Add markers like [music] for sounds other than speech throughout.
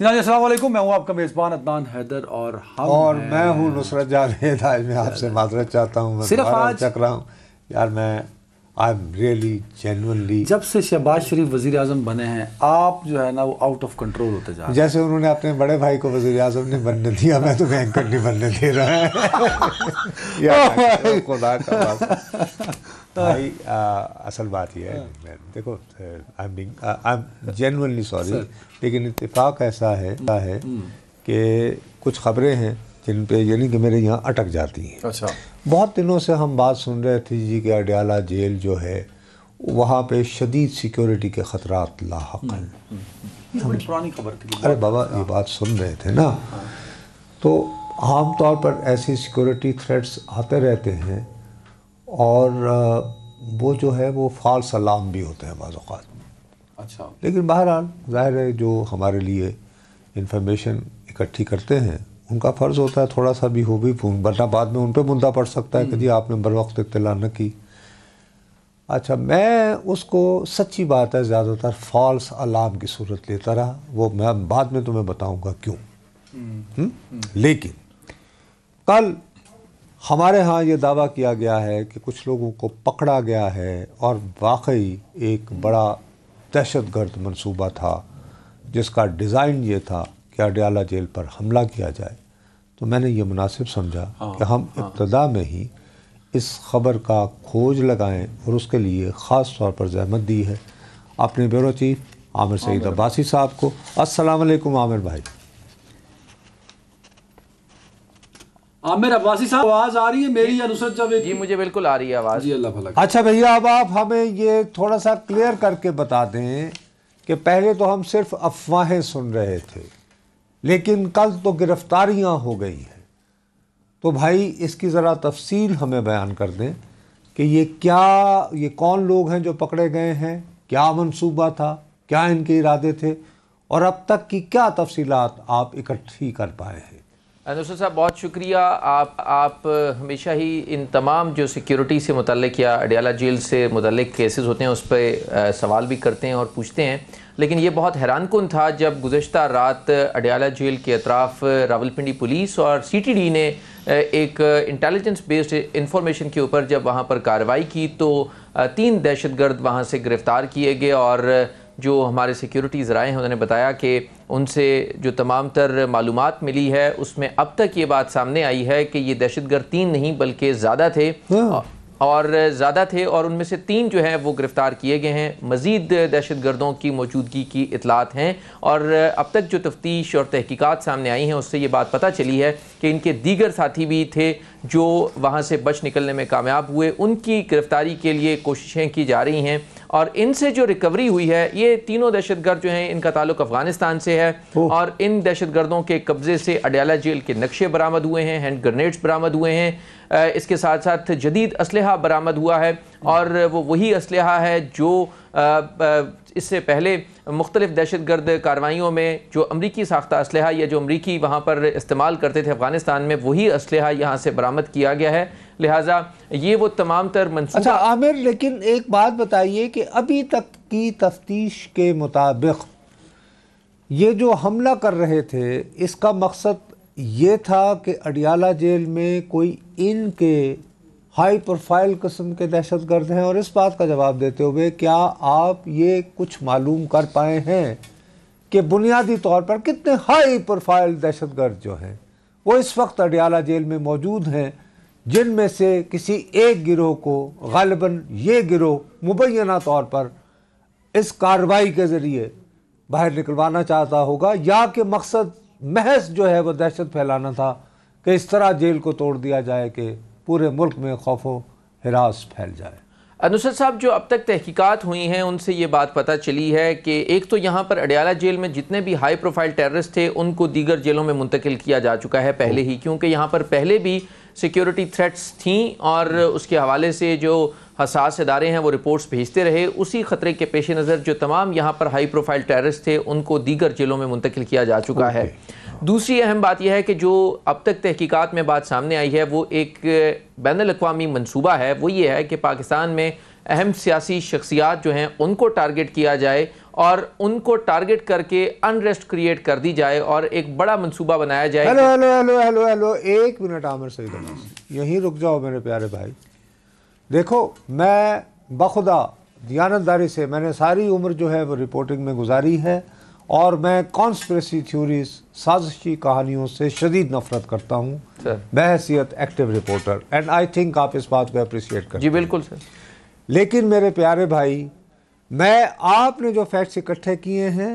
जनाब असलम मैं हूँ आपका मेज़बान अदनान हैदर और हम और मैं हूँ नुसरत जावेद आज मैं आपसे माजरत चाहता हूँ सिर्फ आज चक रहा हूँ यार मैं आई एम रियली जेनवनली जब से शहबाज शरीफ वजी अजम बने हैं आप जो है ना वो आउट ऑफ कंट्रोल होते जा जैसे उन्होंने अपने बड़े भाई को वजी अजम ने बनने दिया मैं तो बैंकर नहीं बनने दे रहा है [laughs] [laughs] भाई आ, असल बात यह है हाँ। देखो आई एम जेनवनली सॉरी लेकिन इतफाक़ ऐसा है हम्म, है हम्म। कि कुछ खबरें हैं जिन पे यानी कि मेरे यहाँ अटक जाती हैं अच्छा बहुत दिनों से हम बात सुन रहे थे जी कि अडयाला जेल जो है वहाँ पे शदीद सिक्योरिटी के ख़तरात लाक हम्म, हैं पुरानी खबर थी अरे बाबा ये हाँ। बात सुन रहे थे ना हाँ। तो आम तौर पर ऐसी सिक्योरिटी थ्रेट्स आते रहते हैं और वो जो है वो फाल अलार्म भी होते हैं बाज़ अच्छा लेकिन बहरहाल जाहिर है जो हमारे लिए इन्फॉर्मेशन इकट्ठी करते हैं उनका फ़र्ज़ होता है थोड़ा सा भी हो भी फोन वरना बाद में उन पर मुद्दा पड़ सकता है कि हम्म। जी आपने बर वक्त इतला न की अच्छा मैं उसको सच्ची बात है ज़्यादातर फॉल्स अलार्म की सूरत लेता रहा वो मैं बाद में तुम्हें बताऊंगा क्यों हुँ? हम्म। हुँ? हम्म? लेकिन कल हमारे यहाँ ये दावा किया गया है कि कुछ लोगों को पकड़ा गया है और वाकई एक बड़ा दहशत गर्द मनसूबा था जिसका डिज़ाइन ये था कि अडयाला जेल पर हमला किया जाए तो मैंने ये मुनासिब समझा हाँ, कि हम हाँ। इब्तदा में ही इस खबर का खोज लगाएं और उसके लिए ख़ास तौर पर जहमत दी है अपने ब्यूरो चीफ आमिर सईद अब्बासी साहब को अस्सलाम आमिर भाई आमिर हाँ, अब्बासी साहब आवाज आ रही है मेरी या नुसरत जावेद जी मुझे बिल्कुल आ रही है आवाज जी अल्लाह भला अच्छा भैया अब आप हमें ये थोड़ा सा क्लियर करके बता दें कि पहले तो हम सिर्फ अफवाहें सुन रहे थे लेकिन कल तो गिरफ्तारियां हो गई हैं तो भाई इसकी ज़रा तफसील हमें बयान कर दें कि ये क्या ये कौन लोग हैं जो पकड़े गए हैं क्या मनसूबा था क्या इनके इरादे थे और अब तक की क्या तफसीलात आप इकट्ठी कर पाए हैं नसर साहब बहुत शुक्रिया आप आप हमेशा ही इन तमाम जो सिक्योरिटी से मुतलक या अडियाला जेल से मुतल केसेस होते हैं उस पर सवाल भी करते हैं और पूछते हैं लेकिन ये बहुत हैरान कन था जब गुज्त रात अडियाला जेल के अतराफ़ रावलपिंडी पुलिस और सी टी डी ने एक इंटेलिजेंस बेस्ड इंफॉर्मेशन के ऊपर जब वहाँ पर कार्रवाई की तो तीन दहशत गर्द वहाँ से गिरफ़्तार किए गए और जो हमारे सिक्योरिटी ज़राए हैं उन्होंने बताया कि उनसे जो तमाम तर मालूम मिली है उसमें अब तक ये बात सामने आई है कि ये दहशत गर्द तीन नहीं बल्कि ज़्यादा थे हाँ। और ज़्यादा थे और उनमें से तीन जो है वो गिरफ़्तार किए गए हैं मज़ीद दहशत गर्दों की मौजूदगी की इतलात हैं और अब तक जो तफ्तीश और तहकीक़ात सामने आई हैं उससे ये बात पता चली है कि इनके दीगर साथी भी थे जो वहाँ से बच निकलने में कामयाब हुए उनकी गिरफ़्तारी के लिए कोशिशें की जा रही हैं और इनसे जो रिकवरी हुई है ये तीनों दहशत गर्द जो हैं इनका ताल्लुक अफगानिस्तान से है और इन दहशत गर्दों के कब्ज़े से अडयाला जेल के नक्शे बरामद हुए हैं हैंड ग्रनेड्स बरामद हुए हैं इसके साथ साथ जदीद इसलहा बरामद हुआ है और वो वही इसलहा है जो इससे पहले मुख्तलिफ दहशत गर्द कार्रवाइयों में जो अमरीकी साख्ता इसलहा या जो अमरीकी वहाँ पर इस्तेमाल करते थे अफगानिस्तान में वही इसलहा यहाँ से बरामद किया गया है लिहाजा ये वो तमाम तर मनसूबा अच्छा आमिर लेकिन एक बात बताइए कि अभी तक की तफ्तीश के मुताबिक ये जो हमला कर रहे थे इसका मकसद ये था कि अडियाला जेल में कोई इनके हाई प्रोफाइल कस्म के दहशत गर्द हैं और इस बात का जवाब देते हुए क्या आप ये कुछ मालूम कर पाए हैं कि बुनियादी तौर पर कितने हाई प्रोफाइल दहशत गर्द जो हैं वो इस वक्त अडियाला जेल में मौजूद हैं जिनमें से किसी एक गिरोह को गलबा ये गिरोह मुबैना तौर पर इस कार्रवाई के ज़रिए बाहर निकलवाना चाहता होगा या कि मकसद महज जो है वह दहशत फैलाना था कि इस तरह जेल को तोड़ दिया जाए कि पूरे मुल्क में खौफो हिरास फैल जाए अनुसर साहब जो अब तक तहकीकात हुई हैं उनसे ये बात पता चली है कि एक तो यहाँ पर अडयाला जेल में जितने भी हाई प्रोफाइल टेररिस्ट थे उनको दीगर जेलों में मुंतकिल किया जा चुका है पहले ही क्योंकि यहाँ पर पहले भी सिक्योरिटी थ्रेट्स थी और उसके हवाले से जो हसास इदारे हैं वो रिपोर्ट्स भेजते रहे उसी ख़तरे के पेश नज़र जो तमाम यहाँ पर हाई प्रोफाइल टेररिस्ट थे उनको दीगर जेलों में मुंतकिल किया जा चुका है दूसरी अहम बात यह है कि जो अब तक तहकीकात में बात सामने आई है वो एक बैन अवी मनसूबा है वो ये है कि पाकिस्तान में अहम सियासी शख्सियात जो हैं उनको टारगेट किया जाए और उनको टारगेट करके अनरेस्ट क्रिएट कर दी जाए और एक बड़ा मनसूबा बनाया जाए hello hello hello hello hello एक मिनट आमिर सही यहीं रुक जाओ मेरे प्यारे भाई देखो मैं बखुदा दयानतदारी से मैंने सारी उम्र जो है वो रिपोर्टिंग में गुजारी है और मैं कॉन्स्परेसी थ्योरीज साजिशी कहानियों से शदीद नफरत करता हूँ बहसीत active reporter and I think आप इस बात को अप्रिशिएट कर जी बिल्कुल सर लेकिन मेरे प्यारे भाई मैं आपने जो फैक्ट्स इकट्ठे किए हैं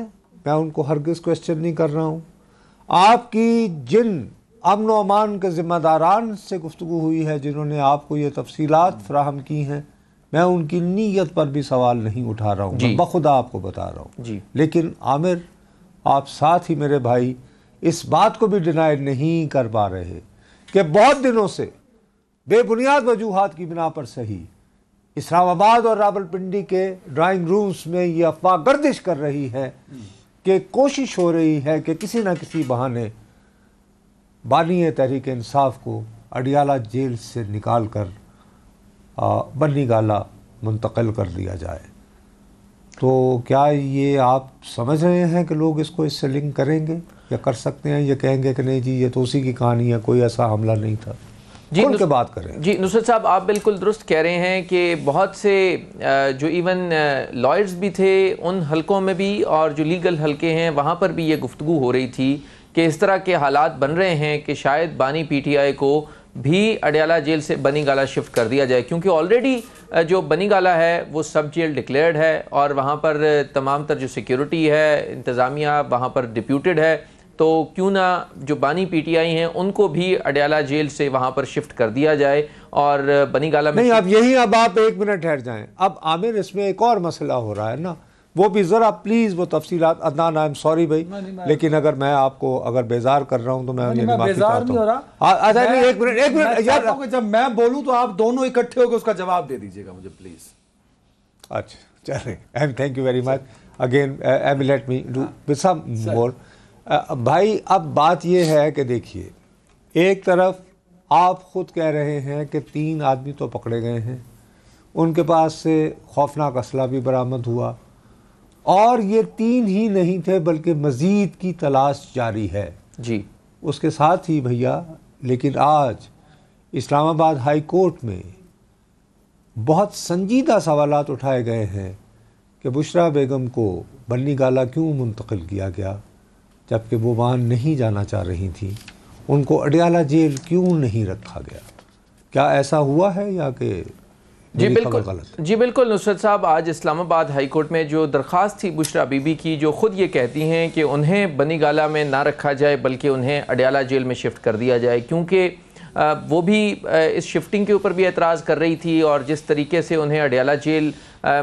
मैं उनको हरगिज़ क्वेश्चन नहीं कर रहा हूँ आपकी जिन अमन अमान के ज़िम्मेदारान से गुफ्तु हुई है जिन्होंने आपको ये तफसीलात फ्राहम की हैं मैं उनकी नीयत पर भी सवाल नहीं उठा रहा हूँ बखुदा आपको बता रहा हूँ लेकिन आमिर आप साथ ही मेरे भाई इस बात को भी डिनाई नहीं कर पा रहे कि बहुत दिनों से बेबुनियाद वजूहत की बिना पर सही इस्लामाबाद और रावलपिंडी के ड्राइंग रूम्स में ये अफवाह गर्दिश कर रही है कि कोशिश हो रही है कि किसी न किसी बहाने बानी तहरीक इंसाफ को अडियाला जेल से निकाल कर बनी गाला मुंतकिल कर दिया जाए तो क्या ये आप समझ रहे हैं कि लोग इसको इससे लिंक करेंगे या कर सकते हैं या कहेंगे कि नहीं जी ये तो उसी की कहानी है कोई ऐसा हमला नहीं था जी के बात करें जी नुसरत साहब आप बिल्कुल दुरुस्त कह रहे हैं कि बहुत से जो इवन लॉयर्स भी थे उन हलकों में भी और जो लीगल हलके हैं वहाँ पर भी ये गुफ्तु हो रही थी कि इस तरह के हालात बन रहे हैं कि शायद बानी पीटीआई को भी अडयाला जेल से बनीगाला शिफ्ट कर दिया जाए क्योंकि ऑलरेडी जो बनीगाला है वो सब जेल डिक्लेयर्ड है और वहाँ पर तमाम तर जो सिक्योरिटी है इंतज़ामिया वहाँ पर डिप्यूटेड है तो क्यों ना जो बानी पीटीआई हैं उनको भी अडयाला जेल से वहाँ पर शिफ्ट कर दिया जाए और बनीगाला में नहीं अब यही अब आप एक मिनट ठहर जाएं अब आमिर इसमें एक और मसला हो रहा है ना वो भी ज़रा प्लीज़ वो तफसी अदनान आई एम सॉरी भाई लेकिन अगर मैं आपको अगर बेजार कर रहा हूँ तो मैं, मैं बेजार नहीं हो रहा एक मिनट एक मिनट यार जब मैं बोलूँ तो आप दोनों इकट्ठे होकर उसका जवाब दे दीजिएगा मुझे प्लीज़ अच्छा चले um thank you very much again um let me do more भाई अब बात यह है कि देखिए एक तरफ आप खुद कह रहे हैं कि तीन आदमी तो पकड़े गए हैं उनके पास से खौफनाक असला भी बरामद हुआ और ये तीन ही नहीं थे बल्कि मज़ीद की तलाश जारी है जी उसके साथ ही भैया लेकिन आज इस्लामाबाद हाई कोर्ट में बहुत संजीदा सवाल उठाए गए हैं कि बुशरा बेगम को बन्नी गाला क्यों मुंतकिल किया गया जबकि वो वहाँ नहीं जाना चाह रही थी उनको अडयाला जेल क्यों नहीं रखा गया क्या ऐसा हुआ है या कि जी बिल्कुल जी बिल्कुल नुसरत साहब आज इस्लामाबाद हाई कोर्ट में जो दरख्वास्त थी बुशरा बीबी की जो ख़ुद ये कहती हैं कि उन्हें बनी गाला में ना रखा जाए बल्कि उन्हें अडयाला जेल में शिफ्ट कर दिया जाए क्योंकि वो भी इस शिफ्टिंग के ऊपर भी एतराज़ कर रही थी और जिस तरीके से उन्हें अडयाला जेल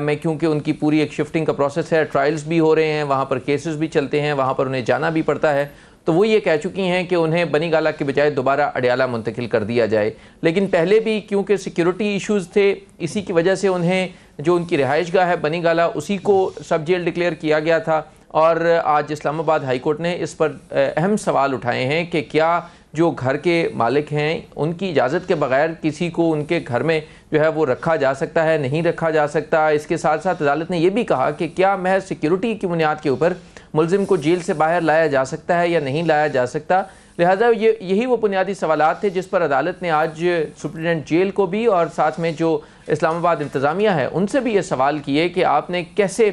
में क्योंकि उनकी पूरी एक शिफ्टिंग का प्रोसेस है ट्रायल्स भी हो रहे हैं वहाँ पर केसेस भी चलते हैं वहाँ पर उन्हें जाना भी पड़ता है तो वो ये कह चुकी हैं कि उन्हें बनी गाला के बजाय दोबारा अडयाला मुंतकिल कर दिया जाए लेकिन पहले भी क्योंकि सिक्योरिटी इश्यूज़ थे इसी की वजह से उन्हें जो उनकी रिहाइश गाह है बनी गाला उसी को सब जेल डिक्लेयर किया गया था और आज इस्लामाबाद हाई कोर्ट ने इस पर अहम सवाल उठाए हैं कि क्या जो घर के मालिक हैं उनकी इजाज़त के बगैर किसी को उनके घर में जो है वो रखा जा सकता है नहीं रखा जा सकता इसके साथ साथ अदालत ने यह भी कहा कि क्या महज सिक्योरिटी की बुनियाद के ऊपर मुलजिम को जेल से बाहर लाया जा सकता है या नहीं लाया जा सकता लिहाजा ये यही वो बुनियादी सवाल थे जिस पर अदालत ने आज सुप्रिटेंडेंट जेल को भी और साथ में जो इस्लामाबाद इंतज़ामिया है उनसे भी ये सवाल किए कि आपने कैसे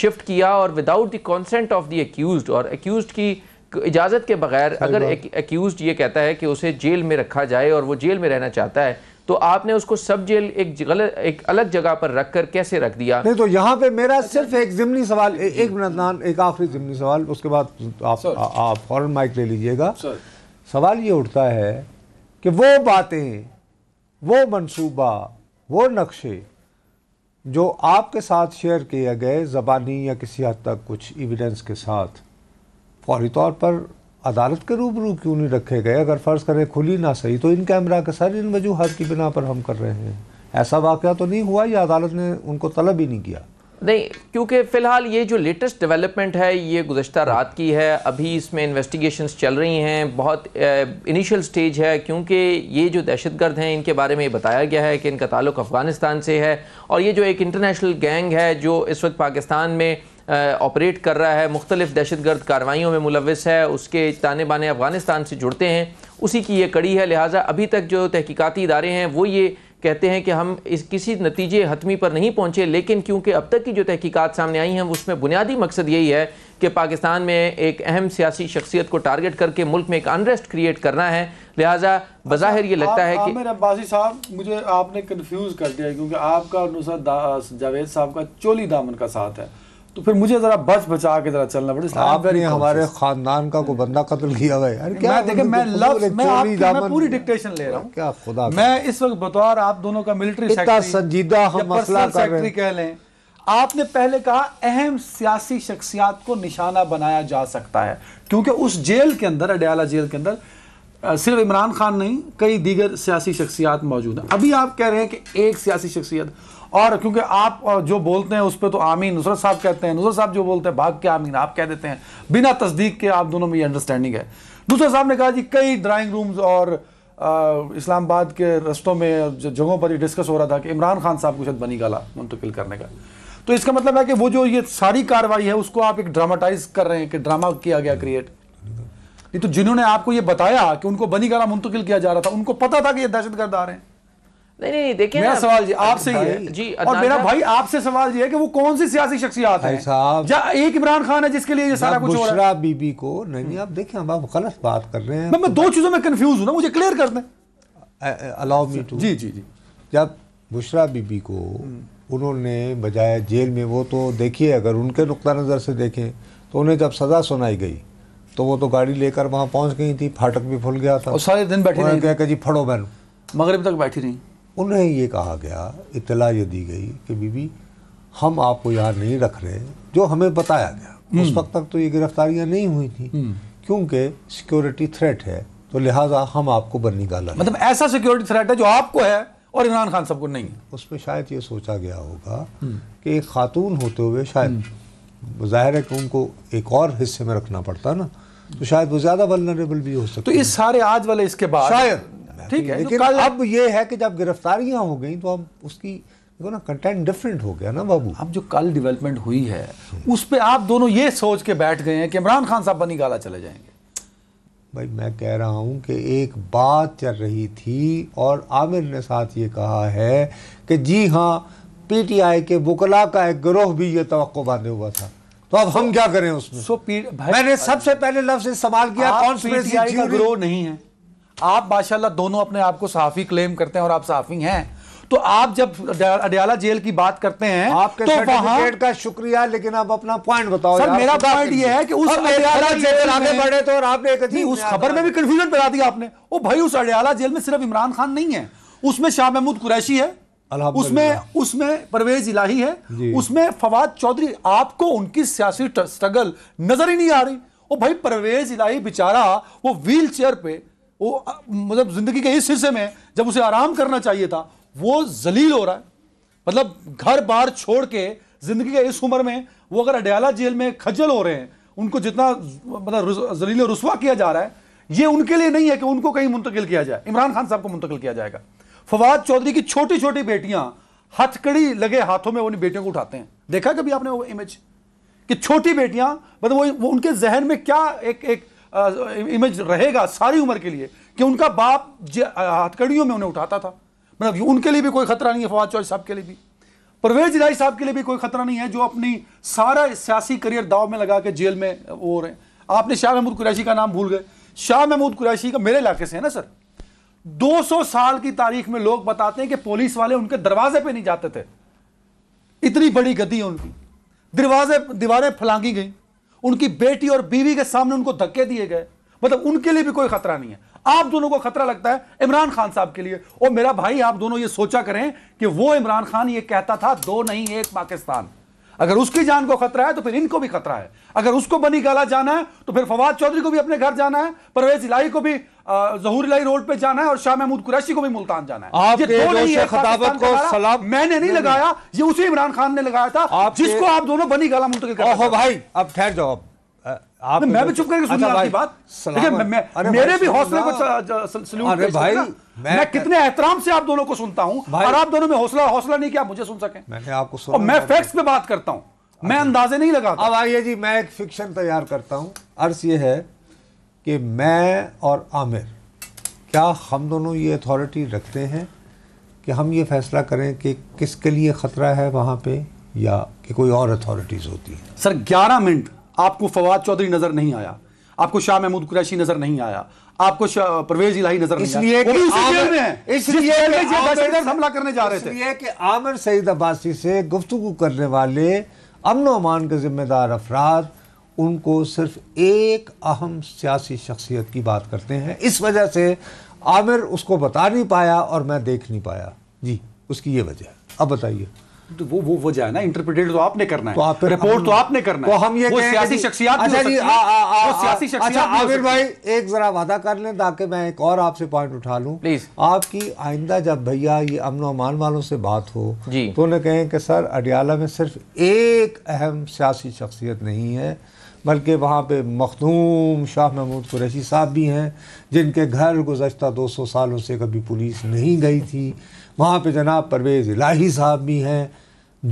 शिफ्ट किया और without the consent of the accused और एक्यूज की इजाज़त के बगैर अगर एक्यूज ये कहता है कि उसे जेल में रखा जाए और वो जेल में रहना चाहता है तो आपने उसको सब जेल एक गलत एक अलग जगह पर रख कर कैसे रख दिया नहीं तो यहाँ पे मेरा अच्छा। सिर्फ एक ज़िमनी सवाल ए, एक मिनट नान एक आखिरी ज़िमनी सवाल उसके बाद आप आप फॉरन माइक ले लीजिएगा सवाल ये उठता है कि वो बातें वो मंसूबा वो नक्शे जो आपके साथ शेयर किए गए ज़बानी या किसी हद तक कुछ एविडेंस के साथ फौरी तौर पर अदालत के रूबरू क्यों नहीं रखे गए अगर फ़र्ज़ करें खुली ना सही तो इन कैमरा के सर इन वजूहत की बिना पर हम कर रहे हैं ऐसा वाक़ तो नहीं हुआ या अदालत ने उनको तलब ही नहीं किया नहीं क्योंकि फ़िलहाल ये जो लेटेस्ट डेवलपमेंट है ये गुजशत रात की है अभी इसमें इन्वेस्टिगेशंस चल रही हैं बहुत इनिशियल स्टेज है क्योंकि ये जो दहशतगर्द हैं इनके बारे में ये बताया गया है कि इनका ताल्लुक अफ़गानिस्तान से है और ये जो एक इंटरनेशनल गैंग है जो इस वक्त पाकिस्तान में ऑपरेट कर रहा है मुख्तलिफ दहशत गर्द कार्रवाइयों में मुलविस है उसके ताने बाने अफ़गानिस्तान से जुड़ते हैं उसी की ये कड़ी है लिहाजा अभी तक जो तहकीकती इदारे हैं वो ये कहते हैं कि हम इस किसी नतीजे हतमी पर नहीं पहुँचे लेकिन क्योंकि अब तक की जो तहकीकत सामने आई हैं उसमें बुनियादी मकसद यही है कि पाकिस्तान में एक अहम सियासी शख्सियत को टारगेट करके मुल्क में एक अनरेस्ट क्रिएट करना है लिहाजा बज़ाहिर ये लगता है कि अब्बासी साहब मुझे आपने कन्फ्यूज़ कर दिया क्योंकि आपका जावेद साहब का चोली दामन का साथ है तो फिर मुझे जरा बच बचा के जरा चलना पड़े आपने हमारे खानदान का कोई बंदा कत्ल किया गया यार क्या देखे मैं तो लफ्ज मैं आपकी मैं पूरी डिक्टेशन ले रहा हूँ क्या खुदा मैं इस वक्त बतौर आप दोनों का मिलिट्री सेक्रेटरी संजीदा हम मसला कर रहे कह लें आपने पहले कहा अहम सियासी शख्सियात को निशाना बनाया जा सकता है क्योंकि उस जेल के अंदर अडयाला जेल के अंदर सिर्फ इमरान खान नहीं कई दीगर सियासी शख्सियात मौजूद हैं अभी आप कह रहे हैं कि एक सियासी शख्सियत और क्योंकि आप जो बोलते हैं उस पर तो आमीन नुसरत साहब कहते हैं नुसरत साहब जो बोलते हैं भाग के आमीन आप कह देते हैं बिना तस्दीक के आप दोनों में ये अंडरस्टैंडिंग है नुसरत साहब ने कहा जी कई ड्राइंग रूम्स और इस्लामाबाद के रस्तों में जगहों पर ये डिस्कस हो रहा था कि इमरान खान साहब को शायद बनी गाला मुंतकिल करने का तो इसका मतलब है कि वो जो ये सारी कार्रवाई है उसको आप एक ड्रामाटाइज कर रहे हैं कि ड्रामा किया गया क्रिएट नहीं तो जिन्होंने आपको ये बताया कि उनको बनी गाला मुंतकिल किया जा रहा था उनको पता था कि ये दहशत गर्द आ रहे हैं नहीं नहीं देखिए मेरा सवाल जी आपसे ही है जी और मेरा भाई आपसे सवाल ये है कि वो कौन सी सियासी शख्सियात है साहब एक इमरान खान है जिसके लिए ये सारा कुछ हो रहा है बीबी को नहीं नहीं आप देखिए आप गलत बात कर रहे हैं मैं, मैं दो चीज़ों में कंफ्यूज हूँ ना मुझे क्लियर कर दें अलाउ मी टू जी जी जी जब बुशरा बीबी को उन्होंने बजाय जेल में वो तो देखिए अगर उनके नुकता नज़र से देखें तो उन्हें जब सज़ा सुनाई गई तो वो तो गाड़ी लेकर वहाँ पहुँच गई थी फाटक भी फुल गया था सारे दिन बैठे जी फड़ो बहन मगरब तक बैठी रही उन्हें ये कहा गया इतला ये दी गई कि बीबी हम आपको यहाँ नहीं रख रहे जो हमें बताया गया हम्म। उस वक्त तक तो ये गिरफ्तारियाँ नहीं हुई थी हम्म। क्योंकि सिक्योरिटी थ्रेट है तो लिहाजा हम आपको बन निकाला मतलब ऐसा सिक्योरिटी थ्रेट है जो आपको है और इमरान खान सबको नहीं है पर शायद ये सोचा गया होगा हम्म। कि एक खातून होते हुए शायद जाहिर है कि उनको एक और हिस्से में रखना पड़ता ना तो शायद वो ज्यादा वलनरेबल भी हो सकता तो इस सारे आज वाले इसके बाद शायद है ठीक तो है लेकिन तो अब ये है कि जब गिरफ्तारियां हो गई तो अब उसकी देखो ना कंटेंट डिफरेंट हो गया ना बाबू अब जो कल डेवलपमेंट हुई है उस पर आप दोनों ये सोच के बैठ गए हैं कि इमरान खान साहब बनी गाला चले जाएंगे भाई मैं कह रहा हूं कि एक बात चल रही थी और आमिर ने साथ ये कहा है कि जी हाँ पीटीआई के बुकला का एक ग्रोह भी ये तो बांधे हुआ था तो अब हम क्या करें उसमें सो so, मैंने सबसे पहले लफ्ज इस्तेमाल किया कौन सी ग्रोह नहीं है आप माशाला दोनों अपने आप को सहाफ़ी क्लेम करते हैं और आप सहाफ़ी हैं तो आप जब अडियाला जेल की बात करते हैं आपके तो सर्टिफिकेट का शुक्रिया लेकिन आप अपना पॉइंट बताओ सर मेरा पॉइंट ये है कि उस अडियाला जेल आगे बढ़े तो और आपने एक नहीं उस खबर में भी कंफ्यूजन बना दिया आपने ओ भाई उस अडियाला जेल में सिर्फ इमरान खान नहीं है उसमें शाह महमूद कुरैशी है उसमें उसमें परवेज इलाही है उसमें फवाद चौधरी आपको उनकी सियासी स्ट्रगल नजर ही नहीं आ रही ओ भाई परवेज इलाही बेचारा वो व्हील चेयर पे वो मतलब जिंदगी के इस हिस्से में जब उसे आराम करना चाहिए था वो जलील हो रहा है मतलब घर बार छोड़ के जिंदगी के इस उम्र में वो अगर अडयाला जेल में खज्जल हो रहे हैं उनको जितना मतलब जलील रसवा किया जा रहा है ये उनके लिए नहीं है कि उनको कहीं मुंतकिल किया जाए इमरान खान साहब को मुंतकिल किया जाएगा फवाद चौधरी की छोटी छोटी बेटियां हथकड़ी लगे हाथों में उन बेटियों को उठाते हैं देखा कभी आपने वो इमेज कि छोटी बेटियां मतलब वो, वो उनके जहन में क्या एक एक इमेज रहेगा सारी उम्र के लिए कि उनका बाप हथकड़ियों में उन्हें उठाता था मतलब उनके लिए भी कोई खतरा नहीं है फवाद चौधरी साहब के लिए भी परवेज राई साहब के लिए भी कोई खतरा नहीं है जो अपनी सारा सियासी करियर दाव में लगा के जेल में वो रहे आपने शाह महमूद कुरैशी का नाम भूल गए शाह महमूद कुरैशी का मेरे इलाके से है ना सर 200 साल की तारीख में लोग बताते हैं कि पुलिस वाले उनके दरवाजे पे नहीं जाते थे इतनी बड़ी गद्दी है उनकी दरवाजे दीवारें फलांगी गई उनकी बेटी और बीवी के सामने उनको धक्के दिए गए मतलब उनके लिए भी कोई खतरा नहीं है आप दोनों को खतरा लगता है इमरान खान साहब के लिए और मेरा भाई आप दोनों ये सोचा करें कि वो इमरान खान ये कहता था दो नहीं एक पाकिस्तान अगर उसकी जान को खतरा है तो फिर इनको भी खतरा है अगर उसको बनी गाला जाना है तो फिर फवाद चौधरी को भी अपने घर जाना है परवेज इलाही को भी जहूरलाई रोड पे जाना है और शाह महमूद कुरैशी को भी मुल्तान जाना है ये दो नहीं है को सलाम मैंने नहीं लगाया ये उसी इमरान खान ने लगाया था आप जिसको आप दोनों बनी गाला मुंतकिल कर भाई अब ठहर जाओ आप मैं भी चुप करके अच्छा सुन रहा आपकी बात देखिए मेरे भी हौसले को सल्यूट अरे भाई मैं, मैं कितने एहतराम से आप दोनों को सुनता हूं और आप दोनों में हौसला हौसला नहीं कि आप मुझे सुन सके मैंने आपको सुना और मैं फैक्ट्स पे बात करता हूं मैं अच्छा। अंदाजे नहीं लगाता अब आइए जी मैं एक फिक्शन तैयार करता हूं अर्ज ये है कि मैं और आमिर क्या हम दोनों ये अथॉरिटी रखते हैं कि हम ये फैसला करें कि किसके लिए ख़तरा है वहाँ पे या कि कोई और अथॉरिटीज़ होती हैं सर 11 मिनट आपको फवाद चौधरी नज़र नहीं आया आपको शाह महमूद कुरैशी नजर नहीं आया आपको परवेज इलाही नजर इसलिए हमला करने जा रहे थे कि आमिर सईद अब्बासी से गुफ्तु करने वाले अमन अमान के जिम्मेदार अफराद उनको सिर्फ एक अहम सियासी शख्सियत की बात करते हैं इस वजह से आमिर उसको बता नहीं पाया और मैं देख नहीं पाया जी उसकी ये वजह है अब बताइए तो वो वो वजह है ना इंटरप्रिटेट तो आपने करना है तो आप रिपोर्ट तो आपने करना है तो हम ये वो सियासी शख्सियत अच्छा अच्छा, आमिर भाई एक जरा वादा कर लें ताकि मैं एक और आपसे पॉइंट उठा लूं प्लीज आपकी आइंदा जब भैया ये अमन अमान वालों से बात हो तो उन्हें कहें कि सर अडियाला में सिर्फ एक अहम सियासी शख्सियत नहीं है बल्कि वहाँ पे मखदूम शाह महमूद कुरैशी साहब भी हैं जिनके घर गुजशत दो सौ सालों से कभी पुलिस नहीं गई थी वहाँ पे जनाब परवेज़ इलाही साहब भी हैं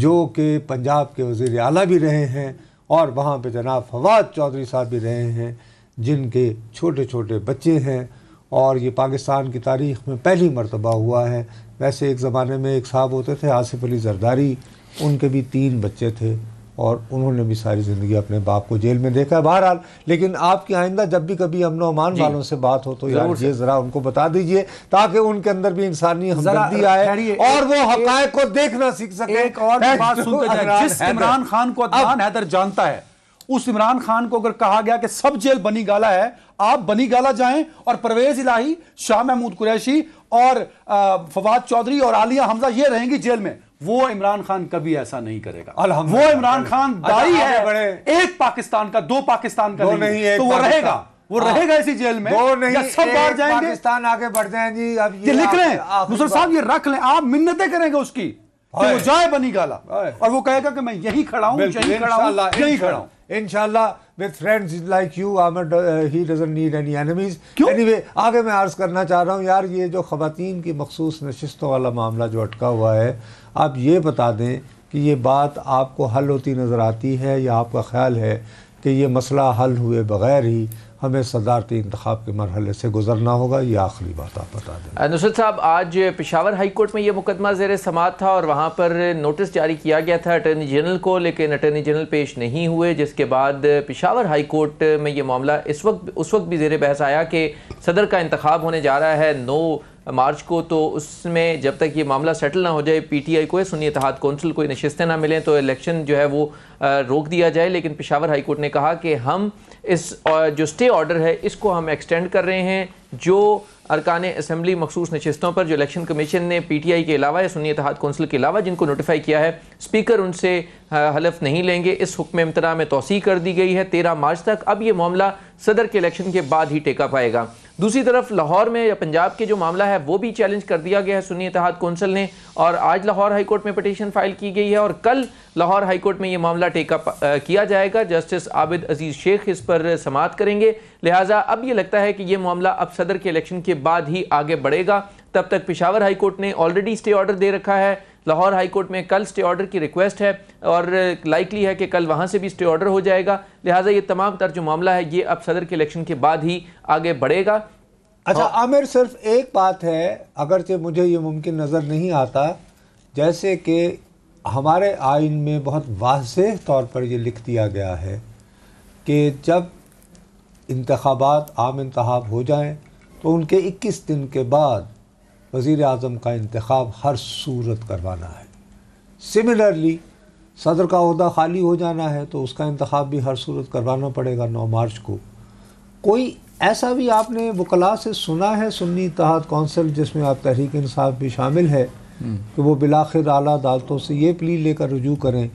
जो कि पंजाब के वज़ी अला भी रहे हैं और वहाँ पे जनाब फवाद चौधरी साहब भी रहे हैं जिनके छोटे छोटे बच्चे हैं और ये पाकिस्तान की तारीख में पहली मरतबा हुआ है वैसे एक ज़माने में एक साहब होते थे आसिफ अली जरदारी उनके भी तीन बच्चे थे और उन्होंने भी सारी ज़िंदगी अपने बाप को जेल में देखा है बहरहाल लेकिन आपकी आइंदा जब भी कभी अमन अमान वालों से बात हो तो यार ये ज़रा उनको बता दीजिए ताकि उनके अंदर भी इंसानी हमदर्दी आए और वो हक को देखना सीख सके एक और बात सुनते जिस इमरान खान को हैदर जानता है उस इमरान खान को अगर कहा गया कि सब जेल बनी गाला है आप बनी गाला जाएं और परवेज इलाही शाह महमूद कुरैशी और फवाद चौधरी और आलिया हमजा ये रहेंगी जेल में वो इमरान खान कभी ऐसा नहीं करेगा वो इमरान खान अच्छा, दाई है एक पाकिस्तान का दो पाकिस्तान का दो नहीं, नहीं तो वो रहेगा वो हाँ। रहेगा इसी जेल में दो नहीं सब बाहर जाएंगे पाकिस्तान आगे बढ़ जाए जी अब ये, ये लिख लें मुसर साहब ये रख लें आप मिन्नतें करेंगे उसकी कि वो जाए बनी गाला और वो कहेगा कि मैं यही खड़ा हूँ यही खड़ा हूँ यही खड़ा हूँ इनशाला with friends like you Amar he doesn't need any enemies anyway आगे मैं अर्ज करना चाह रहा हूँ यार ये जो खवतिन की मखसूस नशस्तों वाला मामला जो अटका हुआ है आप ये बता दें कि ये बात आपको हल होती नज़र आती है या आपका ख्याल है कि ये मसला हल हुए बग़ैर ही हमें सदारती इंतखब के मरहल से गुजरना होगा ये आखिरी बात आप बता दें नुसरत साहब आज पेशावर हाई कोर्ट में ये मुकदमा जेर समात था और वहाँ पर नोटिस जारी किया गया था अटर्नी जनरल को लेकिन अटर्नी जनरल पेश नहीं हुए जिसके बाद पेशावर हाई कोर्ट में ये मामला इस वक्त उस वक्त भी जेर बहस आया कि सदर का इंतखब होने जा रहा है नो मार्च को तो उसमें जब तक ये मामला सेटल ना हो जाए पीटीआई को सुनी इतिहाद कौंसिल को नशस्तें ना मिलें तो इलेक्शन जो है वो रोक दिया जाए लेकिन पिशावर हाईकोर्ट ने कहा कि हम इस जो स्टे ऑर्डर है इसको हम एक्सटेंड कर रहे हैं जो अरकान असम्बली मखसूस नशस्तों पर जो इलेक्शन कमीशन ने पी टी आई के अलावा या सुनी इतिहाद कौंसिल के अलावा जिनको नोटिफाई किया है स्पीकर उनसे हलफ नहीं लेंगे इस हुक्म इम्तना में तोसी कर दी गई है तेरह मार्च तक अब ये मामला सदर के इलेक्शन के बाद ही टेका पाएगा दूसरी तरफ लाहौर में या पंजाब के जो मामला है वो भी चैलेंज कर दिया गया है सुनी इतिहाद कौंसिल ने और आज लाहौर हाईकोर्ट में पटिशन फाइल की गई है और कल लाहौर हाईकोर्ट में ये मामला टेकअप किया जाएगा जस्टिस आबिद अजीज़ शेख इस पर समात करेंगे लिहाजा अब ये लगता है कि ये मामला अब सदर के इलेक्शन के बाद ही आगे बढ़ेगा तब तक पिशावर हाईकोर्ट ने ऑलरेडी स्टे ऑर्डर दे रखा है लाहौर हाई कोर्ट में कल स्टे ऑर्डर की रिक्वेस्ट है और लाइकली है कि कल वहाँ से भी स्टे ऑर्डर हो जाएगा लिहाजा ये तमाम तर जो मामला है ये अब सदर के इलेक्शन के बाद ही आगे बढ़ेगा अच्छा हाँ। आमिर सिर्फ एक बात है अगरचे मुझे ये मुमकिन नज़र नहीं आता जैसे कि हमारे आइन में बहुत वाज तौर पर ये लिख दिया गया है कि जब इंतबात आम इंतब हो जाएँ तो उनके 21 दिन के बाद वज़ी अजम का इंतखब हर सूरत करवाना है सिमिलरली सदर का अहदा खाली हो जाना है तो उसका इंतखब भी हर सूरत करवाना पड़ेगा नौ मार्च को कोई ऐसा भी आपने वकला से सुना है सुन्नी इतिहाद कौंसिल जिसमें आप तहरीक इंसाफ भी शामिल है हम्म। कि वो बिलाखिर आला अदालतों से ये प्ली लेकर रजू करें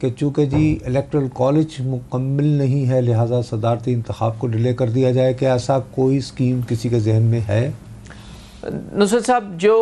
कि चूँकि जी इलेक्ट्रल कॉलेज मुकम्मल नहीं है लिहाजा सदारती इंतब को डिले कर दिया जाए कि ऐसा कोई स्कीम किसी के जहन में है नुसरत साहब जो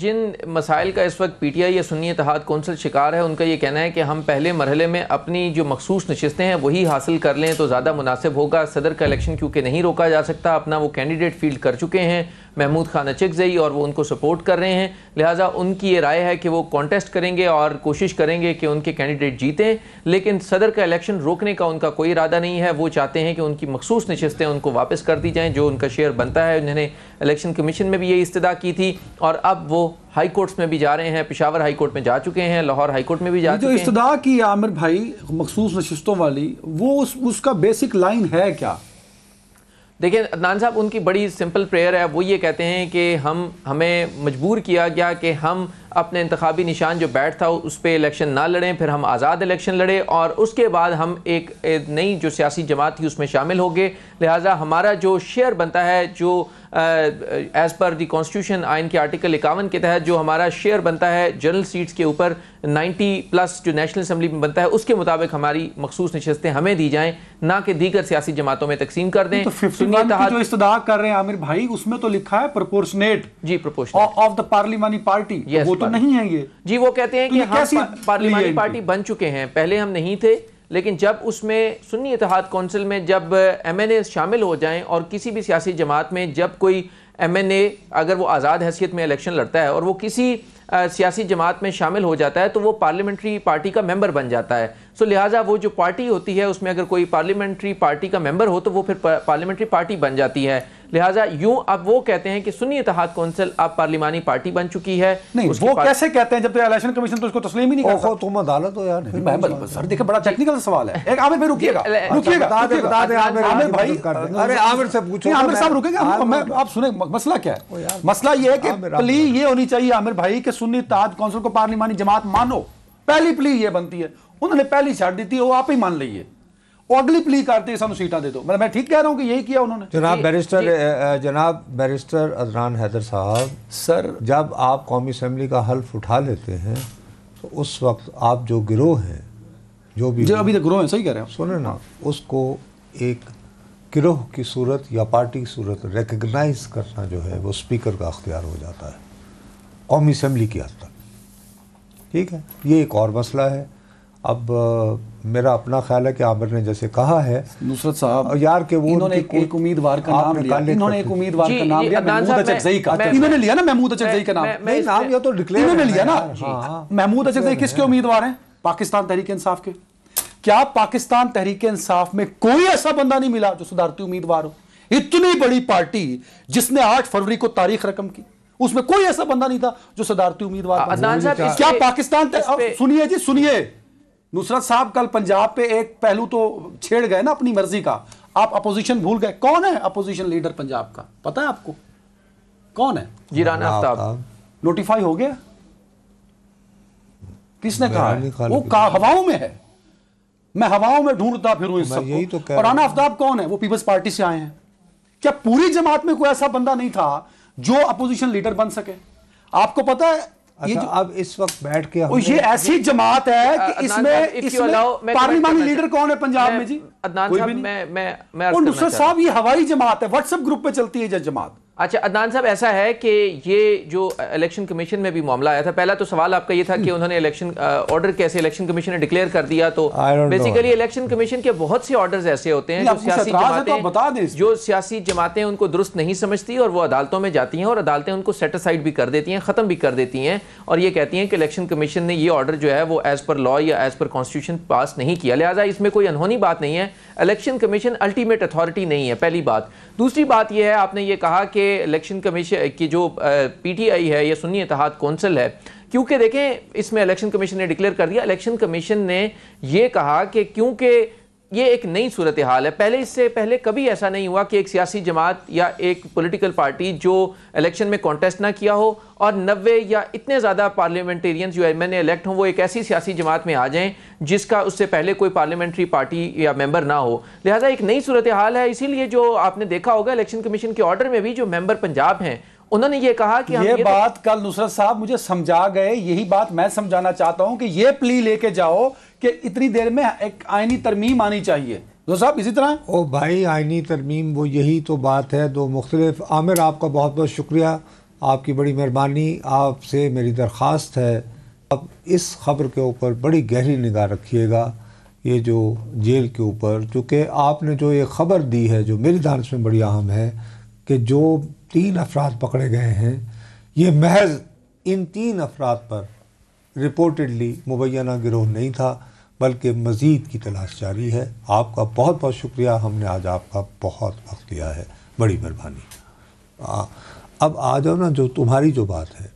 जिन मसाइल का इस वक्त पी टी आई या सुन्नी इतिहाद कौंसिल शिकार है उनका ये कहना है कि हम पहले मरहले में अपनी जो मखसूस नशस्तें हैं वही हासिल कर लें तो ज़्यादा मुनासिब होगा सदर का इलेक्शन क्योंकि नहीं रोका जा सकता अपना वो कैंडिडेट फील्ड कर चुके हैं महमूद खान अचकजई और वो उनको सपोर्ट कर रहे हैं लिहाजा उनकी ये राय है कि वो कॉन्टेस्ट करेंगे और कोशिश करेंगे कि उनके कैंडिडेट जीतें लेकिन सदर का इलेक्शन रोकने का उनका कोई इरादा नहीं है वो चाहते हैं कि उनकी मखसूस नशस्तें उनको वापस कर दी जाएँ जो उनका शेयर बनता है उन्होंने इलेक्शन कमीशन में भी ये इस्तः की थी और अब वो हाई कोर्ट्स में भी जा रहे हैं पिशावर हाई कोर्ट में जा चुके हैं लाहौर हाई कोर्ट में भी जा चुके हैं जो इस्तः की आमिर भाई मखसूस नशस्तों वाली वो उस, उसका बेसिक लाइन है क्या देखिए अदनान साहब उनकी बड़ी सिंपल प्रेयर है वो ये कहते हैं कि हम हमें मजबूर किया गया कि हम अपने इंतबी निशान जो बैठ था उस पर इलेक्शन ना लड़ें फिर हम आज़ाद इलेक्शन लड़े और उसके बाद हम एक नई जो सियासी जमात थी उसमें शामिल हो गए लिहाजा हमारा जो शेयर बनता है जो एज़ पर दी कॉन्स्टिट्यूशन आइन के आर्टिकल इक्यावन के तहत जो हमारा शेयर बनता है जनरल सीट्स के ऊपर 90 प्लस जो नेशनल असम्बली में बनता है उसके मुताबिक हमारी मखसूस नशस्तें हमें दी जाएं ना कि दीगर सियासी जमातों में तकसीम कर दें तो, तो जो इस्तः कर रहे हैं आमिर भाई उसमें तो लिखा है प्रपोर्शनेट जी प्रोपोर्शन ऑफ द पार्लिमानी पार्टी वो तो नहीं है ये जी वो कहते हैं तो कि हम हाँ, पार्लियामानी पार्टी बन चुके हैं पहले हम नहीं थे लेकिन जब उसमें सुन्नी इतिहाद कौंसिल में जब एम एन ए शामिल हो जाएं और किसी भी सियासी जमात में जब कोई एम एन ए अगर वो आज़ाद हैसियत में इलेक्शन लड़ता है और वो किसी सियासी जमात में शामिल हो जाता है तो वो पार्लियामेंट्री पार्टी का मेंबर बन जाता है सो लिहाजा वो जो पार्टी होती है उसमें अगर कोई पार्लियामेंट्री पार्टी का मेंबर हो तो वो फिर पार्लियामेंट्री पार्टी बन जाती है लिहाजा यूं अब वो कहते हैं कि सुन्नी इतिहाद कौंसिल अब पार्लिमानी पार्टी बन चुकी है नहीं वो कैसे कहते हैं जब तो इलेक्शन कमीशन तो उसको तस्लीम ही नहीं तुम अदालत हो यार सर देखिए बड़ा टेक्निकल सवाल है आमिर [laughs] आमिर भाई आप सुने मसला क्या है मसला ये है कि प्ली ये होनी चाहिए आमिर भाई के सुन्नी इतिहाद कौंसिल को पार्लिमानी जमात मानो पहली प्ली ये बनती है उन्होंने पहली छाट दी थी वो आप ही मान लीजिए अगली प्ली करते हैं सीटा दे दो मतलब मैं ठीक कह रहा हूँ कि यही किया उन्होंने जनाब बैरिस्टर जनाब बैरिस्टर अजरान हैदर साहब सर जब आप कौमी असम्बली का हल्फ उठा लेते हैं तो उस वक्त आप जो गिरोह हैं जो भी जो अभी तक गिरोह हैं सही कह रहे हैं सुने ना उसको एक गिरोह की सूरत या पार्टी की सूरत रिकगनाइज करना जो है वो स्पीकर का अख्तियार हो जाता है कौमी असम्बली की हद तक ठीक है ये एक और मसला है अब मेरा अपना ख्याल है कि आमिर ने जैसे कहा है नुसरत साहब यार के वो इन्होंने एक, एक उम्मीदवार का नाम लिया इन्होंने एक उम्मीदवार का नाम लिया महमूद अचक अचकजई का इन्होंने लिया ना महमूद अचक अचकजई का नाम नहीं नाम या तो डिक्लेयर इन्होंने लिया ना हाँ। महमूद अचक अचकजई किसके उम्मीदवार हैं पाकिस्तान तहरीक इंसाफ के क्या पाकिस्तान तहरीक इंसाफ में कोई ऐसा बंदा नहीं मिला जो सुधारती उम्मीदवार हो इतनी बड़ी पार्टी जिसने आठ फरवरी को तारीख रकम की उसमें कोई ऐसा बंदा नहीं था जो सदारती उम्मीदवार क्या पाकिस्तान सुनिए जी सुनिए नुसरत साहब कल पंजाब पे एक पहलू तो छेड़ गए ना अपनी मर्जी का आप अपोजिशन भूल गए कौन है अपोजिशन लीडर पंजाब का पता है आपको कौन है जी राना नोटिफाई हाँ, हाँ। हो गया किसने कहा वो का हवाओं में है मैं हवाओं में ढूंढता फिर इस तो और राना आफ्ताब कौन है वो पीपल्स पार्टी से आए हैं क्या पूरी जमात में कोई ऐसा बंदा नहीं था जो अपोजिशन लीडर बन सके आपको पता है अच्छा, जो अब इस वक्त बैठ के ये ऐसी जमात है कि इसमें इसमें पार्लियामानी लीडर कौन है पंजाब में जी अदनान साहब मैं मैं मैं साहब ये हवाई जमात है व्हाट्सएप ग्रुप पे चलती है जमात अच्छा अदनान साहब ऐसा है कि ये जो इलेक्शन कमीशन में भी मामला आया था पहला तो सवाल आपका ये था कि उन्होंने इलेक्शन ऑर्डर कैसे इलेक्शन कमीशन ने डिक्लेयर कर दिया तो बेसिकली इलेक्शन कमीशन के बहुत से ऑर्डर्स ऐसे होते हैं जो सियासी तो जमातें जो सियासी जमातें उनको दुरुस्त नहीं समझती और वो अदालतों में जाती हैं और अदालतें उनको सेटिसाइड भी कर देती हैं ख़त्म भी कर देती हैं और ये कहती हैं कि इलेक्शन कमीशन ने ये ऑर्डर जो है वो एज़ पर लॉ या एज़ पर कॉन्स्टिट्यूशन पास नहीं किया लिहाजा इसमें कोई अनहोनी बात नहीं है इलेक्शन कमीशन अल्टीमेट अथॉरिटी नहीं है पहली बात दूसरी बात यह है आपने ये कहा कि इलेक्शन कमीशन की जो पीटीआई है या सुन्नी इतिहाद कौंसिल है क्योंकि देखें इसमें इलेक्शन कमीशन ने डिक्लेयर कर दिया इलेक्शन कमीशन ने ये कहा कि क्योंकि ये एक नई सूरत हाल है पहले इससे पहले कभी ऐसा नहीं हुआ कि एक सियासी जमात या एक पॉलिटिकल पार्टी जो इलेक्शन में कॉन्टेस्ट ना किया हो और नब्बे या इतने ज़्यादा पार्लियामेंटेरियन जो एम एन इलेक्ट हों वो एक ऐसी सियासी जमात में आ जाएं जिसका उससे पहले कोई पार्लियामेंट्री पार्टी या मेंबर ना हो लिहाजा एक नई सूरत हाल है इसीलिए जो आपने देखा होगा इलेक्शन कमीशन के ऑर्डर में भी जो मेम्बर पंजाब हैं उन्होंने ये कहा कि ये, ये तो- बात तो... कल नुसरत साहब मुझे समझा गए यही बात मैं समझाना चाहता हूं कि ये प्ली लेके जाओ कि इतनी देर में एक आयनी तरमीम आनी चाहिए तो साहब इसी तरह ओ भाई आइनी तरमीम वो यही तो बात है दो तो मुख्तलिफ आमिर आपका बहुत बहुत शुक्रिया आपकी बड़ी मेहरबानी आपसे मेरी दरख्वास्त है आप इस खबर के ऊपर बड़ी गहरी निगाह रखिएगा ये जो जेल के ऊपर चूँकि आपने जो ये खबर दी है जो मेरी दानश में बड़ी अहम है कि जो तीन अफराद पकड़े गए हैं ये महज इन तीन अफराद पर रिपोर्टेडली मुबैना गिरोह नहीं था बल्कि मज़ीद की तलाश जारी है आपका बहुत बहुत शुक्रिया हमने आज आपका बहुत वक्त दिया है बड़ी मेहरबानी अब आ जाओ ना जो तुम्हारी जो बात है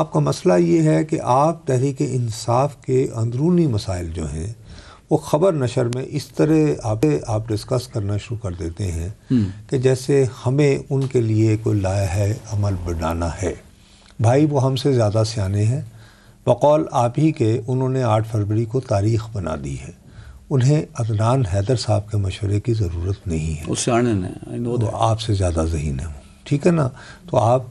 आपका मसला ये है कि आप तहरीक इंसाफ के अंदरूनी मसाइल जो हैं वो ख़बर नशर में इस तरह आप आप डिस्कस करना शुरू कर देते हैं हम्म। कि जैसे हमें उनके लिए कोई लाया है अमल बढ़ाना है भाई वो हमसे ज़्यादा सियाने हैं बकौल आप ही के उन्होंने आठ फरवरी को तारीख बना दी है उन्हें अदनान हैदर साहब के मशवरे की ज़रूरत नहीं है वो आपसे ज़्यादा जहीन है ठीक है ना तो आप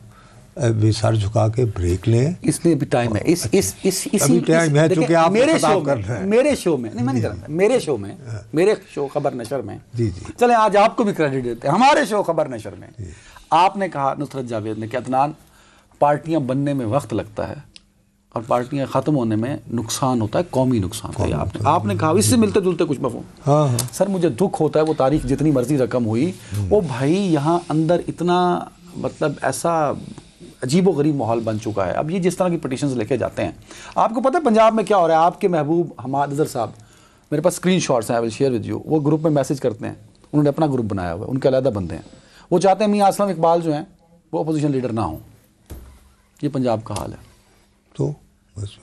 सर झुका के ब्रेक लें इसलिए भी टाइम है इस इस अच्छा। इस इसी टाइम है क्योंकि आप मेरे शो कर रहे हैं मेरे शो में नहीं मैंने कहा मेरे शो में हाँ। मेरे शो खबर नशर में जी जी चले आज आपको भी क्रेडिट देते हैं हमारे शो खबर नशर में आपने कहा नुसरत जावेद ने कि अदनान पार्टियां बनने में वक्त लगता है और पार्टियां ख़त्म होने में नुकसान होता है कौमी नुकसान कौमी है आपने आपने कहा इससे मिलते जुलते कुछ मफो हाँ, हाँ सर मुझे दुख होता है वो तारीख जितनी मर्जी रकम हुई हम्म। वो भाई यहाँ अंदर इतना मतलब ऐसा अजीब गरीब माहौल बन चुका है अब ये जिस तरह की पटिशन लेके जाते हैं आपको पता है पंजाब में क्या हो रहा है आपके महबूब हमाद अजहर साहब मेरे पास स्क्रीन शॉट्स हैं I will share with you वो ग्रुप में मैसेज करते हैं उन्होंने अपना ग्रुप बनाया हुआ है उनके अलहदा बंदे हैं वो चाहते हैं मियाँ असलम इकबाल जो हैं वो अपोजिशन लीडर ना हों ये पंजाब का हाल है तो बस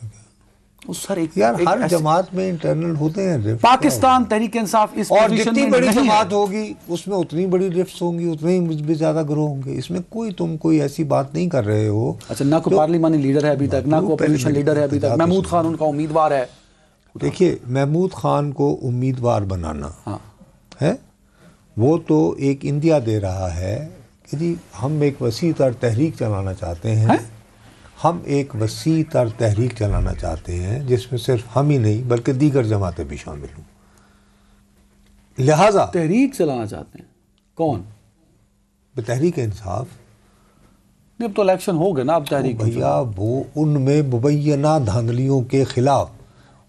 सर एक यार एक हर एक जमात में इंटरनल होते हैं पाकिस्तान तहरीक इंसाफ इस और जितनी बड़ी जमात होगी उसमें उतनी बड़ी रिफ्ट होंगी उतने ही ज्यादा ग्रो होंगे इसमें कोई तुम कोई ऐसी बात नहीं कर रहे हो अच्छा ना कोई पार्लियामानी लीडर है अभी तक ना कोई अपोजिशन लीडर है अभी तक महमूद खान उनका उम्मीदवार है देखिए महमूद खान को उम्मीदवार बनाना हाँ। है वो तो एक इंडिया दे रहा है कि जी हम एक वसी तहरीक चलाना चाहते हैं है? हम एक वसी तर तहरीक चलाना चाहते हैं जिसमें सिर्फ हम ही नहीं बल्कि दीगर जमातें भी शामिल हों लिहाजा तहरीक चलाना चाहते हैं कौन तहरीक इंसाफ नहीं अब तो इलेक्शन हो गए ना अब तहरीक तो भैया वो उनमें मुबैना धांधलियों के खिलाफ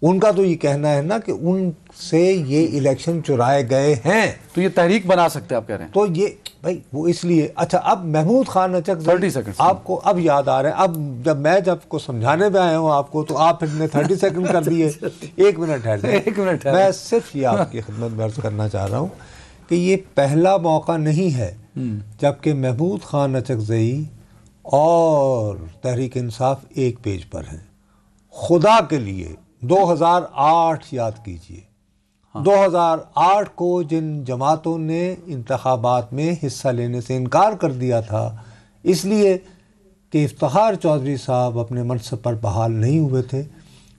उनका तो ये कहना है ना कि उनसे ये इलेक्शन चुराए गए हैं तो ये तहरीक बना सकते हैं आप कह रहे हैं तो ये भाई वो इसलिए अच्छा अब महमूद खान अचक अच्छा, थर्टी सेकंड आपको अब याद आ रहे हैं अब जब मैं जब को समझाने में आया हूँ आपको तो आप इतने थर्टी सेकंड [laughs] कर दिए [laughs] एक मिनट ठहर जाए एक मिनट मैं सिर्फ ये आपकी [laughs] खिदमत में अर्ज करना चाह रहा हूँ कि ये पहला मौका नहीं है हम्म। जबकि महमूद खान जई और तहरीक इंसाफ एक पेज पर हैं खुदा के लिए 2008 याद कीजिए हाँ। 2008 को जिन जमातों ने इंतबात में हिस्सा लेने से इनकार कर दिया था इसलिए कि इफ्तार चौधरी साहब अपने मनसब पर बहाल नहीं हुए थे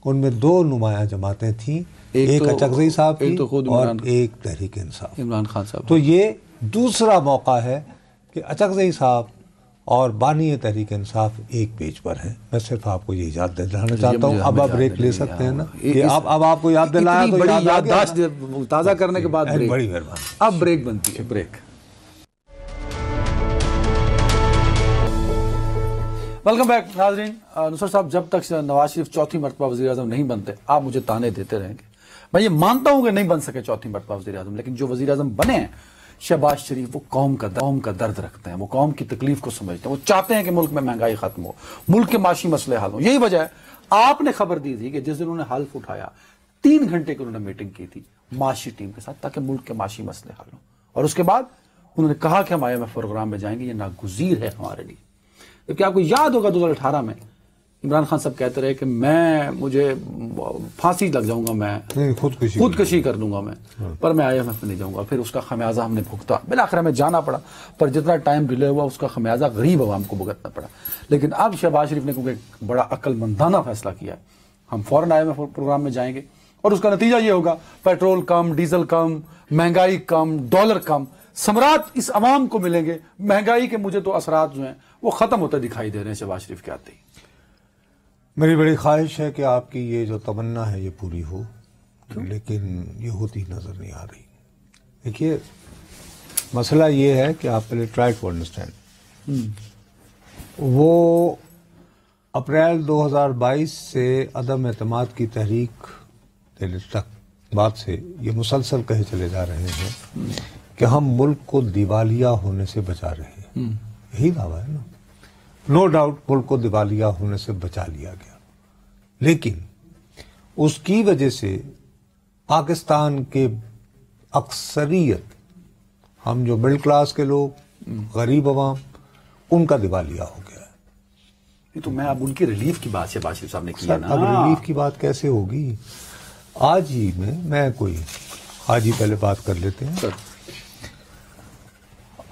उनमें दो नुमाया जमातें थीं एक, एक तो, साहब की तो और एक तहरीक इंसाफ इमरान खान साहब तो ये दूसरा मौका है कि अचगजई साहब और बानिय तहरीक इंसाफ एक पेज पर है मैं सिर्फ आपको ये याद दिलाना चाहता हूँ अब आप ब्रेक ले सकते हैं ना कि आप अब आपको याद दिलाया तो बड़ी याददाश्त ताज़ा करने के बाद बड़ी मेहरबानी अब ब्रेक बनती है ब्रेक वेलकम बैक नाजरीन नुसर साहब जब तक नवाज शरीफ चौथी मरतबा वजी अजम नहीं बनते आप मुझे ताने देते रहेंगे मैं ये मानता हूँ कि नहीं बन सके चौथी मरतबा वजी अजम लेकिन जो वजी अजम बने हैं शहबाज शरीफ वो कौम का कौम का दर्द रखते हैं वो कौम की तकलीफ को समझते हैं वो चाहते हैं कि मुल्क में महंगाई खत्म हो मुल्क के माशी मसले हल हो यही वजह है आपने खबर दी थी कि जिस दिन उन्होंने हल्फ उठाया तीन घंटे की उन्होंने मीटिंग की थी माशी टीम के साथ ताकि मुल्क के माशी मसले हल हों और उसके बाद उन्होंने कहा कि हम आई एम एफ प्रोग्राम में जाएंगे ये नागुजीर है हमारे लिए जबकि आपको याद होगा दो हजार अठारह में इमरान खान साहब कहते रहे कि मैं मुझे फांसी लग जाऊंगा मैं खुदकुशी खुदकुशी कर दूंगा मैं हाँ। पर मैं आई एम एफ में नहीं जाऊंगा फिर उसका खमियाजा हमने भुगता बिलाखिर हमें जाना पड़ा पर जितना टाइम डिले हुआ उसका खमियाजा गरीब आवाम को भुगतना पड़ा लेकिन अब शहबाज शरीफ ने क्योंकि बड़ा अक्लमंदाना फैसला किया हम फॉरन आई एम एफ प्रोग्राम में जाएंगे और उसका नतीजा ये होगा पेट्रोल कम डीजल कम महंगाई कम डॉलर कम सम्राट इस आवाम को मिलेंगे महंगाई के मुझे तो असरात जो हैं वो ख़त्म होते दिखाई दे रहे हैं शहबाज शरीफ के आते ही मेरी बड़ी ख्वाहिश है कि आपकी ये जो तमन्ना है ये पूरी हो लेकिन ये होती नज़र नहीं आ रही देखिए मसला ये है कि आप पहले ट्राई टू अंडरस्टैंड वो अप्रैल 2022 से अदम एतम की तहरीक देने तक बाद से ये मुसलसल कहे चले जा रहे हैं हम्म। कि हम मुल्क को दिवालिया होने से बचा रहे हैं हम्म। यही दावा है ना नो डाउट मुल्क को दिवालिया होने से बचा लिया गया लेकिन उसकी वजह से पाकिस्तान के अक्सरियत हम जो मिडिल क्लास के लोग गरीब अवाम उनका दिवालिया हो गया है तो मैं अब उनकी रिलीफ की बात से बाशिफ साहब ने किया ना अब रिलीफ की बात कैसे होगी आज ही में मैं कोई आज ही पहले बात कर लेते हैं सर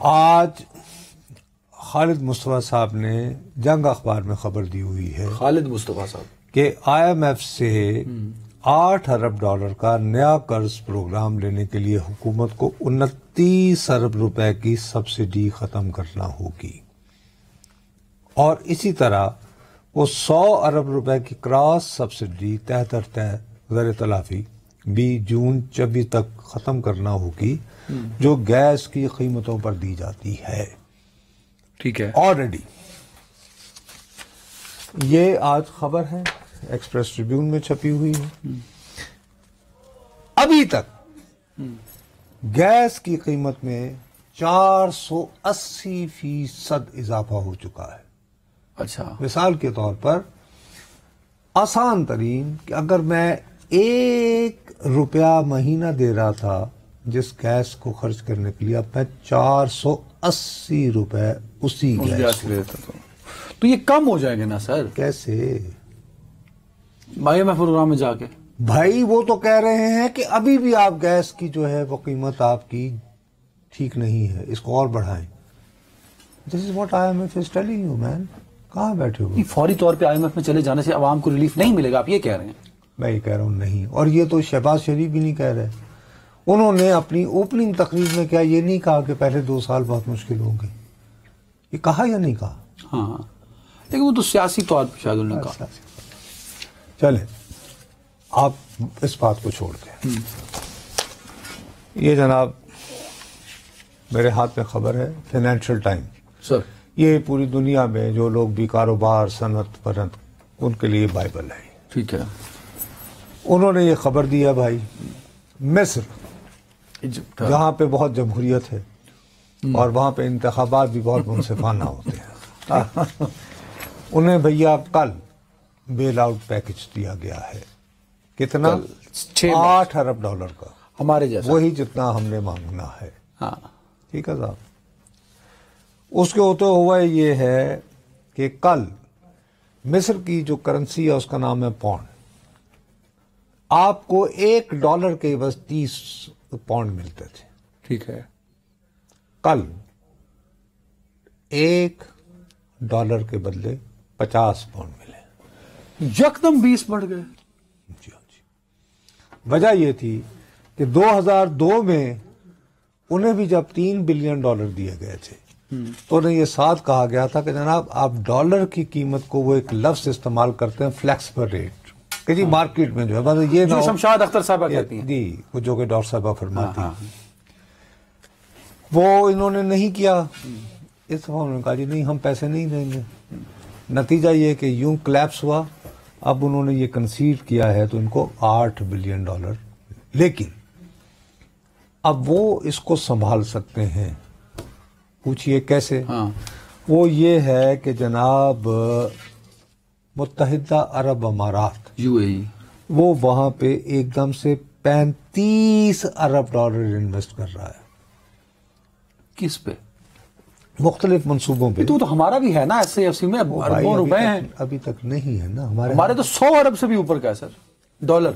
आज खालिद मुस्तफ़ा साहब ने जंग अखबार में खबर दी हुई है खालिद मुस्तफ़ा साहब कि आईएमएफ से हम्म। आठ अरब डॉलर का नया कर्ज प्रोग्राम लेने के लिए हुकूमत को उनतीस अरब रुपए की सब्सिडी ख़त्म करना होगी और इसी तरह वो सौ अरब रुपए की क्रॉस सब्सिडी तह दर तय ज़र तलाफी बी जून छब्बीस तक ख़त्म करना होगी हम्म। जो गैस की कीमतों पर दी जाती है ठीक है ऑलरेडी ये आज खबर है एक्सप्रेस ट्रिब्यून में छपी हुई है हम्म। अभी तक गैस की कीमत में 480 फीसद इजाफा हो चुका है अच्छा मिसाल के तौर पर आसान तरीन कि अगर मैं एक रुपया महीना दे रहा था जिस गैस को खर्च करने के लिए अब मैं चार सौ अस्सी रुपए उसी गैस, गैस लेता तो।, तो ये कम हो जाएंगे ना सर कैसे भाई मैं प्रोग्राम में जाके भाई वो तो कह रहे हैं कि अभी भी आप गैस की जो है वो कीमत आपकी ठीक नहीं है इसको और बढ़ाएं this is what I M F is telling you man कहाँ बैठे हो फौरी तौर पे आई में चले जाने से आवाम को रिलीफ नहीं मिलेगा आप ये कह रहे हैं मैं ये कह रहा हूँ नहीं और ये तो शहबाज शरीफ भी नहीं कह रहे उन्होंने अपनी ओपनिंग तकरीर में क्या ये नहीं कहा कि पहले दो साल बहुत मुश्किल होंगे ये कहा या नहीं कहा हाँ लेकिन वो तो सियासी तौर पर शायद उन्होंने कहा हाँ, चले आप इस बात को छोड़ के ये जनाब मेरे हाथ में खबर है फाइनेंशियल टाइम सर ये पूरी दुनिया में जो लोग भी कारोबार सनत परत उनके लिए बाइबल है ठीक है उन्होंने ये खबर दिया भाई मिस्र जहाँ पे बहुत जमहूरियत है हम्म। और वहाँ पे इंतबात भी बहुत मुनसिफाना होते हैं हाँ। उन्हें भैया कल बेल आउट पैकेज दिया गया है कितना आठ अरब डॉलर का हमारे जैसा वही जितना हमने मांगना है हाँ ठीक है साहब उसके होते हुए ये है कि कल मिस्र की जो करेंसी है उसका नाम है पौंड आपको एक डॉलर के बस तीस पौंड मिलते थे ठीक है कल एक डॉलर के बदले पचास पौंड मिले यकदम बीस बढ़ गए जी हाँ, जी वजह यह थी कि 2002 में उन्हें भी जब तीन बिलियन डॉलर दिए गए थे हम्म। तो उन्हें ये साथ कहा गया था कि जनाब आप डॉलर की कीमत को वो एक लफ्ज इस्तेमाल करते हैं फ्लैक्सबल रेट कि जी हाँ। मार्केट में जो है मतलब ये जो शमशाद अख्तर साहबा जी वो जो कि डॉक्टर साहबा फरमाती हाँ, हाँ। वो इन्होंने नहीं किया इस दफा उन्होंने कहा जी नहीं हम पैसे नहीं देंगे हम्म। नतीजा ये कि यूं क्लैप्स हुआ अब उन्होंने ये कंसीव किया है तो इनको आठ बिलियन डॉलर लेकिन अब वो इसको संभाल सकते हैं पूछिए कैसे हाँ। वो ये है कि जनाब मुतहदा अरब अमारात यूएई वो वहां पे एकदम से पैंतीस अरब डॉलर इन्वेस्ट कर रहा है किस पे मुख्तलिफ मनसूबों पर तो, तो हमारा भी है ना ऐसे ऐसी में अरबों रुपए हैं अभी तक नहीं है ना हमारे हमारे तो सौ अरब से भी ऊपर का है सर डॉलर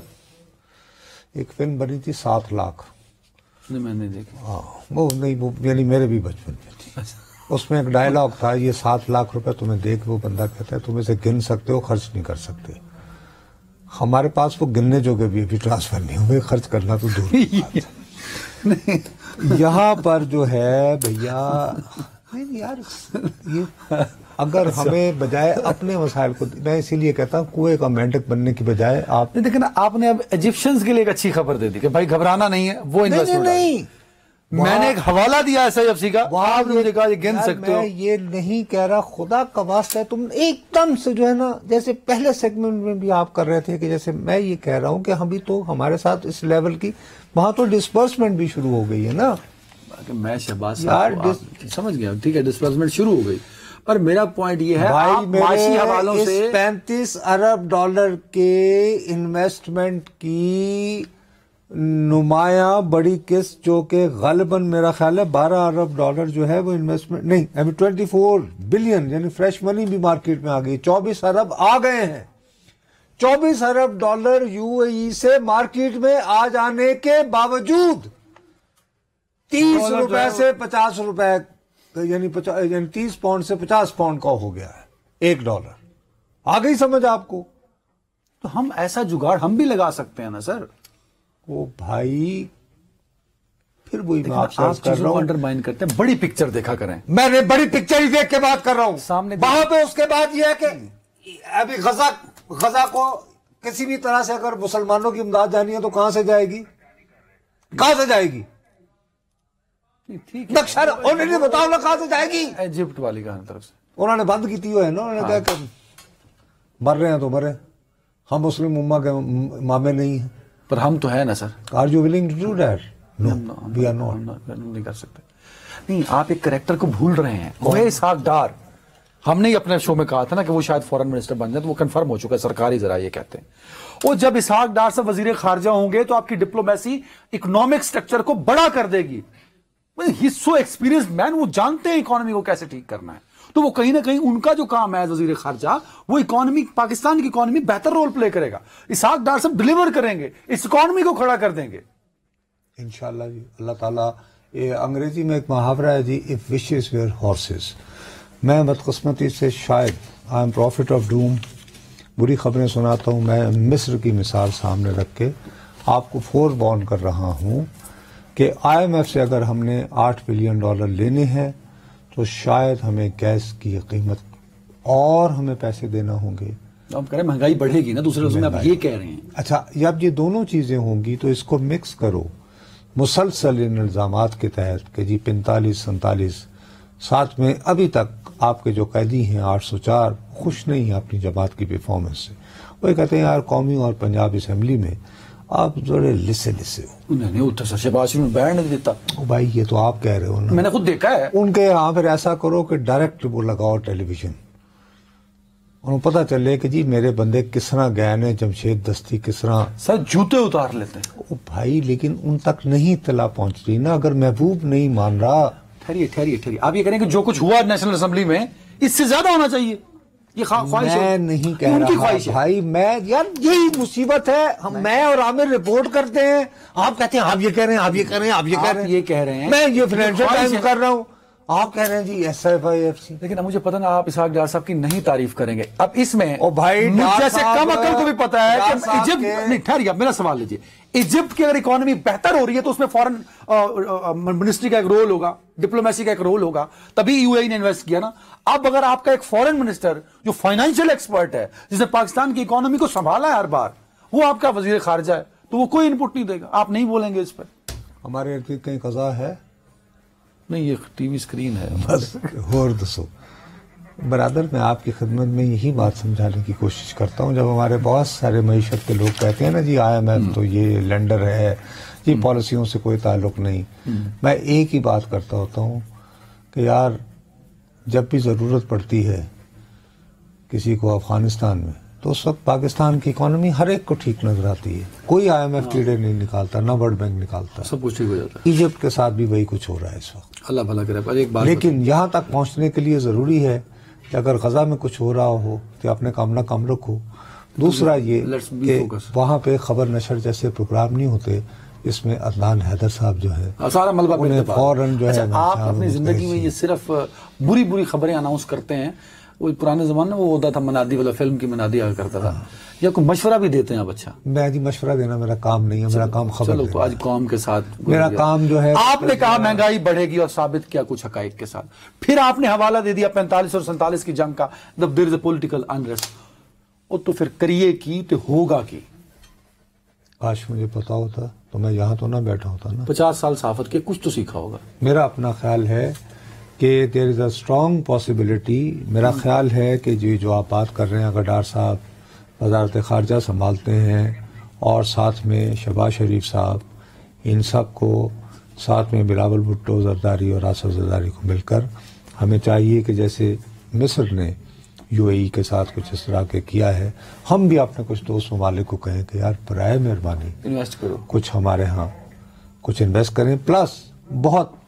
एक फिल्म बनी थी सात लाख मैंने देखी हाँ, वो नहीं वो यानी मेरे भी बचपन में थी अच्छा। उसमें एक डायलॉग था ये सात लाख रुपए तुम्हें देख वो बंदा कहता है तुम इसे गिन सकते हो खर्च नहीं कर सकते हमारे पास वो गिनने जोगे भी अभी ट्रांसफर नहीं हुए खर्च करना तो दूर [laughs] यहाँ पर जो है भैया नहीं यार ये अगर अच्छा। हमें बजाय अपने मसाइल को मैं इसीलिए कहता हूँ कुएं का मेंढक बनने की बजाय आप नहीं ना आपने अब इजिप्शियंस के लिए एक अच्छी खबर दे दी कि भाई घबराना नहीं है वो नहीं, नहीं, नहीं। मैंने एक हवाला दिया ऐसा एफ का कहा ये गिन सकते हो ये नहीं कह रहा खुदा का वास्ता है तुम एकदम से जो है ना जैसे पहले सेगमेंट में भी आप कर रहे थे कि जैसे मैं ये कह रहा हूँ कि हम भी तो हमारे साथ इस लेवल की वहां तो डिस्बर्समेंट भी शुरू हो गई है ना कि मैं शहबाज समझ गया ठीक है शुरू हो गई पर मेरा पॉइंट ये है हवालों से पैंतीस अरब डॉलर के इन्वेस्टमेंट की नुमाया बड़ी किस्त जो कि गलबन मेरा ख्याल है बारह अरब डॉलर जो है वो इन्वेस्टमेंट नहीं अभी ट्वेंटी फोर बिलियन यानी फ्रेश मनी भी मार्केट में आ गई चौबीस अरब आ गए हैं चौबीस अरब डॉलर यूएई e से मार्केट में आ जाने के बावजूद तीस रुपए से पचास रुपए यानी यानी तीस पाउंड से पचास पाउंड का हो गया है एक डॉलर आ गई समझ आपको तो हम ऐसा जुगाड़ हम भी लगा सकते हैं ना सर ओ भाई फिर वही मैं आपसे आप कर रहा हूं अंडरमाइन करते हैं बड़ी पिक्चर देखा करें मैंने बड़ी पिक्चर ही देख के बात कर रहा हूँ सामने वहां पे उसके बाद ये है कि अभी गजा गजा को किसी भी तरह से अगर मुसलमानों की इमदाद जानी है तो कहां से जाएगी कहां से जाएगी नक्शा बताओ ना कहा से जाएगी इजिप्ट वाली तरफ से उन्होंने बंद की है ना उन्होंने कहा मर रहे हैं तो मरे हम मुस्लिम उम्मा के मामे नहीं पर हम तो ना sir are you willing to do that no we are not नहीं कर सकते नहीं आप एक करेक्टर को भूल रहे हैं डार हमने ही अपने शो में कहा था ना कि वो शायद फॉरेन मिनिस्टर बन जाए तो वो कंफर्म हो चुका है सरकारी जरा ये कहते हैं वो जब इसहाक डार से वजीर खारजा होंगे तो आपकी डिप्लोमेसी इकोनॉमिक स्ट्रक्चर को बड़ा कर देगी सो एक्सपीरियंस मैन वो जानते हैं इकोनॉमी को कैसे ठीक करना है तो वो कहीं ना कहीं उनका जो काम है वजीर खारजा वो इकोनॉमी पाकिस्तान की इकोनॉमी बेहतर रोल प्ले करेगा इसहाक डार सब डिलीवर करेंगे इस इकोनॉमी को खड़ा कर देंगे इनशाला जी अल्लाह ताला ये अंग्रेजी में एक मुहावरा है जी इफ विशेज वेयर हॉर्सेस मैं बदकस्मती से शायद I am prophet of doom बुरी खबरें सुनाता हूँ मैं मिस्र की मिसाल सामने रख के आपको फोर बॉन कर रहा हूँ कि आईएमएफ से अगर हमने आठ बिलियन डॉलर लेने हैं तो शायद हमें गैस की कीमत और हमें पैसे देना होंगे तो आप कह रहे महंगाई बढ़ेगी ना दूसरे में आप ये कह रहे हैं अच्छा ये ये दोनों चीज़ें होंगी तो इसको मिक्स करो मुसलसल इन इल्ज़ाम के तहत कि जी पैंतालीस सैतालीस साथ में अभी तक आपके जो कैदी हैं आठ सौ चार खुश नहीं है अपनी जमात की परफॉर्मेंस से वो कहते हैं यार कौमी और पंजाब असम्बली में आप जोड़े लिसे लिसे हो उतर सर शहबाज शरीफ बैठ नहीं देता ओ भाई ये तो आप कह रहे हो ना मैंने खुद देखा है उनके यहाँ फिर ऐसा करो कि डायरेक्ट वो लगाओ टेलीविजन उन्हें पता चले कि जी मेरे बंदे किस तरह गए ने जमशेद दस्ती किस तरह सर जूते उतार लेते हैं ओ भाई लेकिन उन तक नहीं तला पहुंच रही ना अगर महबूब नहीं मान रहा ठहरिए ठहरिए ठहरिए आप ये करें कि जो कुछ हुआ नेशनल असेंबली में इससे ज्यादा होना चाहिए ये ख्वाहिश मैं नहीं कह रहा ख्वाहिश भाई मैं यार यही मुसीबत है हम मैं, मैं और आमिर रिपोर्ट करते हैं आप कहते हैं आप ये कह रहे हैं आप ये कह रहे हैं आप ये कह रहे हैं ये कह रहे हैं मैं ये फाइनेंशियल टाइम कर रहा हूँ आप कह रहे हैं जी S F I F C लेकिन मुझे पता ना आप इसहाक डार साहब की नहीं तारीफ करेंगे अब इसमें ओ भाई जैसे कम अकल को भी पता है कि इजिप्ट नहीं ठहरिए आप मेरा सवाल लीजिए इजिप्ट की अगर इकोनॉमी बेहतर हो रही है तो उसमें फॉरेन मिनिस्ट्री का एक रोल होगा डिप्लोमेसी का एक रोल होगा तभी यूएई e ने इन्वेस्ट किया ना अब अगर आपका एक फॉरेन मिनिस्टर जो फाइनेंशियल एक्सपर्ट है जिसने पाकिस्तान की इकोनॉमी को संभाला है हर बार वो आपका वजीर खारजा है तो वो कोई इनपुट नहीं देगा आप नहीं बोलेंगे इस पर हमारे तो कहीं कजा है नहीं ये टीवी स्क्रीन है बस और दसो बरदर मैं आपकी खिदमत में यही बात समझाने की कोशिश करता हूँ जब हमारे बहुत सारे मीशत के लोग कहते हैं ना जी आई एम एफ तो ये लेंडर है ये पॉलिसियों हम्म। से कोई ताल्लुक नहीं हम्म। मैं एक ही बात करता होता हूँ कि यार जब भी ज़रूरत पड़ती है किसी को अफ़गानिस्तान में तो उस वक्त पाकिस्तान की इकोनॉमी हर एक को ठीक नजर आती है कोई आई एम एफ कीड़े नहीं निकालता ना वर्ल्ड बैंक निकालता सब कुछ ठीक हो जाता है इजिप्ट के साथ भी वही कुछ हो रहा है इस वक्त अल्लाह भला करे एक लेकिन यहाँ तक पहुँचने के लिए ज़रूरी है कि अगर गजा में कुछ हो रहा हो तो अपने काम ना कम रखो दूसरा ये कि वहाँ पे खबर नशर जैसे प्रोग्राम नहीं होते इसमें अदनान हैदर साहब जो है हाँ, सारा मलबा फौरन जो है अच्छा, आप अपनी जिंदगी में ये सिर्फ बुरी बुरी खबरें अनाउंस करते हैं वो पुराने ज़माने में वो होता था मनादी वाला फिल्म की मनादी आया करता था या कोई मशवरा भी देते हैं आप अच्छा मैं जी मशवरा देना मेरा काम नहीं है मेरा काम खबर चलो तो आज कौम के साथ मेरा काम जो है आपने कहा महंगाई बढ़ेगी और साबित किया कुछ हक के साथ फिर आपने हवाला दे दिया पैंतालीस और सैंतालीस की जंग का जब देर पोलिटिकल अनरेस्ट और तो फिर करिए की तो होगा की काश मुझे पता होता तो मैं यहाँ तो ना बैठा होता ना पचास साल साफत के कुछ तो सीखा होगा मेरा अपना ख्याल है कि there is a strong possibility मेरा hmm. ख्याल है कि जी जो आप बात कर रहे हैं अगर डार साहब वजारत ख़ारजा संभालते हैं और साथ में शबाज शरीफ साहब इन सब को साथ में बिलावल भुट्टो जरदारी और आसफ जरदारी को मिलकर हमें चाहिए कि जैसे मिस्र ने यूएई e के साथ कुछ इस तरह के किया है हम भी अपने कुछ दोस्त ममालिक को कहें कि यार बरए मेहरबानी इन्वेस्ट करो कुछ हमारे यहाँ कुछ इन्वेस्ट करें प्लस बहुत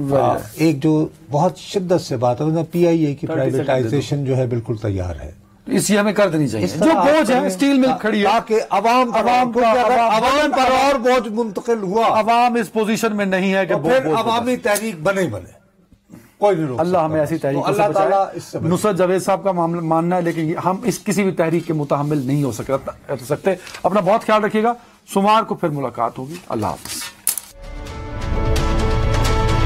हाँ, एक जो बहुत शिद्दत से बात है पी आई ए की प्राइवेटाइजेशन जो है बिल्कुल तैयार है इसी हमें कर देनी चाहिए जो बोझ है स्टील मिल हाँ, खड़ी है ताकि अवाम अवाम अवाम पर और बोझ मुंतकिल हुआ अवाम इस पोजीशन में नहीं है कि फिर अवामी तहरीक बने बने कोई नहीं तो अल्लाह हमें ऐसी तहरीक तो अल्लाह ताला नुसरत जावेद साहब का मामला मानना है लेकिन हम इस किसी भी तहरीक के मुतहमल नहीं हो सकते सकते अपना बहुत ख्याल रखिएगा सुमार को फिर मुलाकात होगी अल्लाह हाफिज़